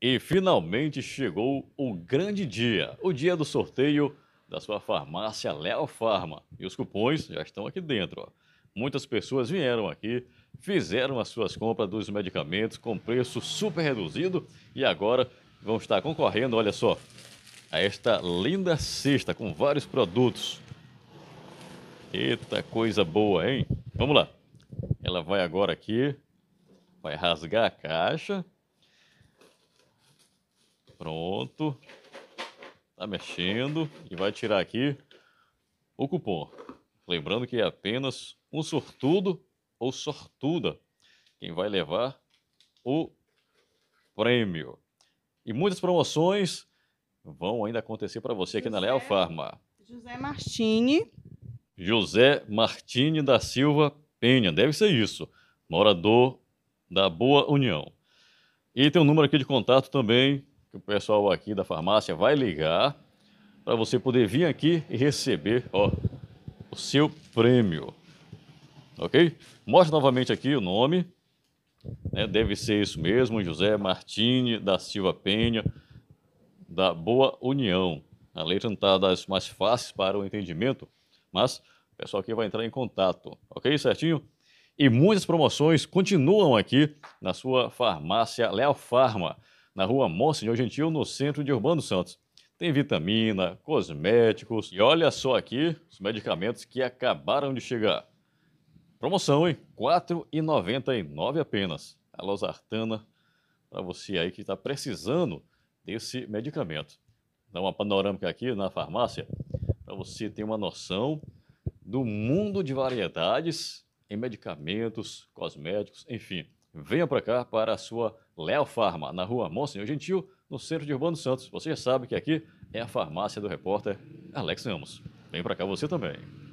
E finalmente chegou o grande dia, o dia do sorteio da sua farmácia Léo Farma. E os cupons já estão aqui dentro. Ó. Muitas pessoas vieram aqui, fizeram as suas compras dos medicamentos com preço super reduzido e agora vão estar concorrendo, olha só, a esta linda cesta com vários produtos. Eita coisa boa, hein? Vamos lá. Ela vai agora aqui, vai rasgar a caixa Pronto. Tá mexendo e vai tirar aqui o cupom. Lembrando que é apenas um sortudo ou sortuda quem vai levar o prêmio. E muitas promoções vão ainda acontecer para você aqui José, na Leal Farma. José Martini. José Martini da Silva Penha, deve ser isso. Morador da Boa União. E tem um número aqui de contato também que o pessoal aqui da farmácia vai ligar para você poder vir aqui e receber ó, o seu prêmio. Ok? Mostra novamente aqui o nome. Né? Deve ser isso mesmo, José Martini da Silva Penha, da Boa União. A letra não está das mais fáceis para o entendimento, mas o pessoal aqui vai entrar em contato. Ok? Certinho? E muitas promoções continuam aqui na sua farmácia Leal Farma na rua Monsenhor Gentil, no centro de Urbano Santos. Tem vitamina, cosméticos e olha só aqui os medicamentos que acabaram de chegar. Promoção, hein? R$ 4,99 apenas. A losartana para você aí que está precisando desse medicamento. Dá uma panorâmica aqui na farmácia para você ter uma noção do mundo de variedades em medicamentos, cosméticos, enfim venha para cá para a sua Léo Farma, na rua Monsenhor Gentil, no centro de Urbano Santos. Você já sabe que aqui é a farmácia do repórter Alex Ramos. Vem para cá você também.